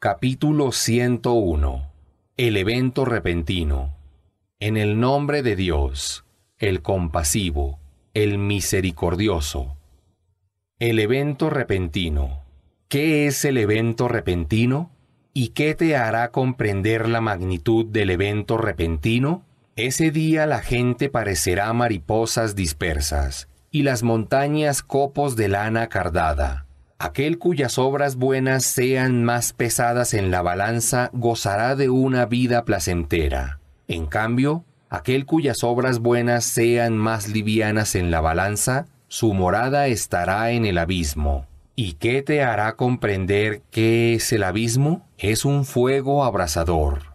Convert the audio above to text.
Capítulo 101 El evento repentino En el nombre de Dios, el compasivo, el misericordioso. El evento repentino. ¿Qué es el evento repentino? ¿Y qué te hará comprender la magnitud del evento repentino? Ese día la gente parecerá mariposas dispersas y las montañas copos de lana cardada Aquel cuyas obras buenas sean más pesadas en la balanza gozará de una vida placentera. En cambio, aquel cuyas obras buenas sean más livianas en la balanza, su morada estará en el abismo. ¿Y qué te hará comprender qué es el abismo? Es un fuego abrasador.